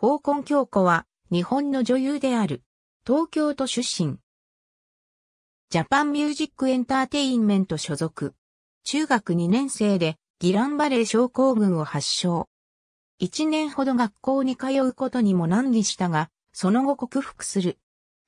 宝根京子は日本の女優である。東京都出身。ジャパンミュージックエンターテインメント所属。中学2年生でギランバレー症候群を発症。1年ほど学校に通うことにも難儀したが、その後克服する。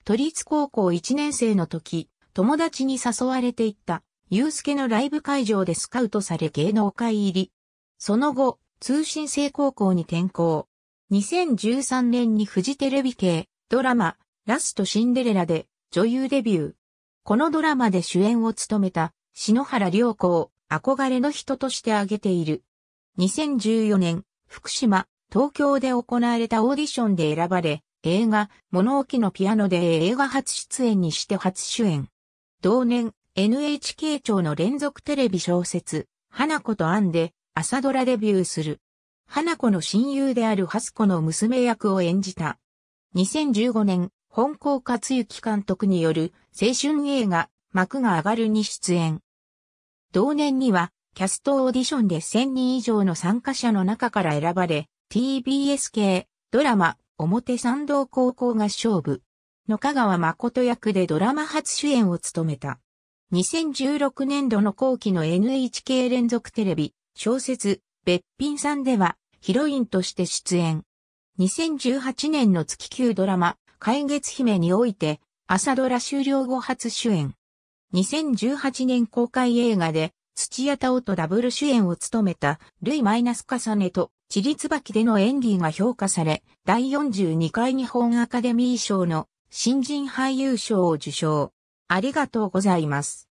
都立高校1年生の時、友達に誘われていった、ゆうすけのライブ会場でスカウトされ芸能界入り。その後、通信制高校に転校。2013年にフジテレビ系ドラマラストシンデレラで女優デビュー。このドラマで主演を務めた篠原涼子を憧れの人として挙げている。2014年、福島、東京で行われたオーディションで選ばれ、映画、物置のピアノで映画初出演にして初主演。同年、NHK 庁の連続テレビ小説、花子とアンで朝ドラデビューする。花子の親友であるハスコの娘役を演じた。2015年、本校克行監督による青春映画、幕が上がるに出演。同年には、キャストオーディションで1000人以上の参加者の中から選ばれ、TBS 系、ドラマ、表参道高校が勝負。の香川誠役でドラマ初主演を務めた。2016年度の後期の NHK 連続テレビ、小説、べっぴんさんでは、ヒロインとして出演。2018年の月9ドラマ、海月姫において、朝ドラ終了後初主演。2018年公開映画で、土屋太夫とダブル主演を務めた、ルイ・マイナス重ねと、チリツバキでの演技が評価され、第42回日本アカデミー賞の新人俳優賞を受賞。ありがとうございます。